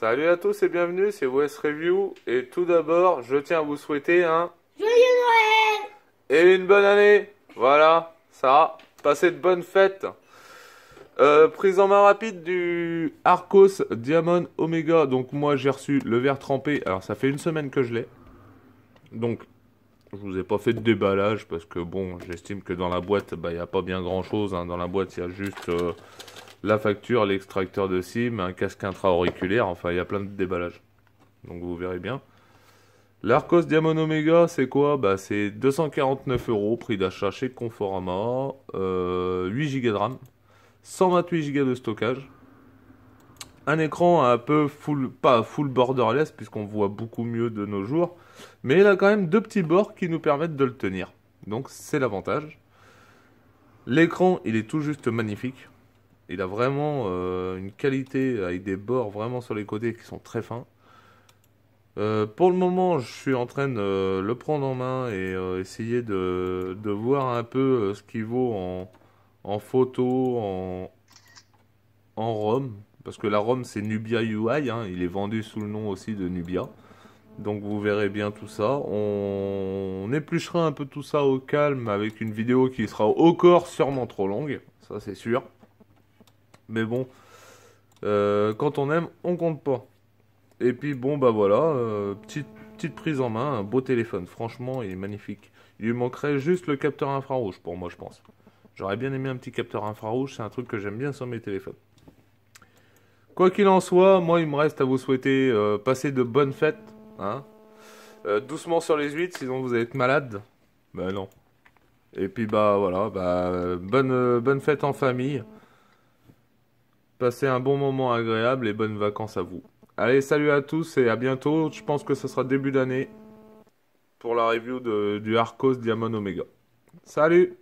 Salut à tous et bienvenue, c'est West Review. Et tout d'abord, je tiens à vous souhaiter un Joyeux Noël et une bonne année. Voilà, ça, passez de bonnes fêtes. Euh, prise en main rapide du Arcos Diamond Omega. Donc moi j'ai reçu le verre trempé. Alors ça fait une semaine que je l'ai. Donc je vous ai pas fait de déballage parce que bon, j'estime que dans la boîte, bah, il n'y a pas bien grand chose. Hein. Dans la boîte, il y a juste euh, la facture, l'extracteur de SIM, un casque intra-auriculaire, enfin il y a plein de déballages. Donc vous verrez bien. L'Arcos Diamond Omega, c'est quoi bah, C'est 249 euros, prix d'achat chez Conforama, 8 euh, Go de RAM, 128 Go de stockage, un écran un peu full, pas full borderless, puisqu'on voit beaucoup mieux de nos jours, mais il a quand même deux petits bords qui nous permettent de le tenir. Donc c'est l'avantage. L'écran, il est tout juste magnifique. Il a vraiment euh, une qualité avec des bords vraiment sur les côtés qui sont très fins. Euh, pour le moment, je suis en train de euh, le prendre en main et essayer de, voir un peu ce qu'il vaut en, photo, en, en ROM. Parce que la ROM, c'est Nubia UI. Hein. il est vendu sous le nom aussi de Nubia. Donc vous verrez bien tout ça. On... on... épluchera un peu tout ça au calme avec une vidéo qui sera encore sûrement trop longue. Ça c'est sûr. Mais bon, euh, quand on aime, on compte pas. Et puis bon, bah voilà, euh, petite, petite prise en main, un beau téléphone. Franchement, il est magnifique. Il lui manquerait juste le capteur infrarouge pour moi, je pense. J'aurais bien aimé un petit capteur infrarouge, c'est un truc que j'aime bien sur mes téléphones. Quoi qu'il en soit, moi, il me reste à vous souhaiter euh, passer de bonnes fêtes. Hein doucement sur les huit, sinon vous allez être malade. Ben non. Et puis bah voilà, bah, bonne, bonne fête en famille. Passez un bon moment agréable et bonnes vacances à vous. Allez, salut à tous et à bientôt. Je pense que ce sera début d'année pour la review du Arcos Diamond Omega. Salut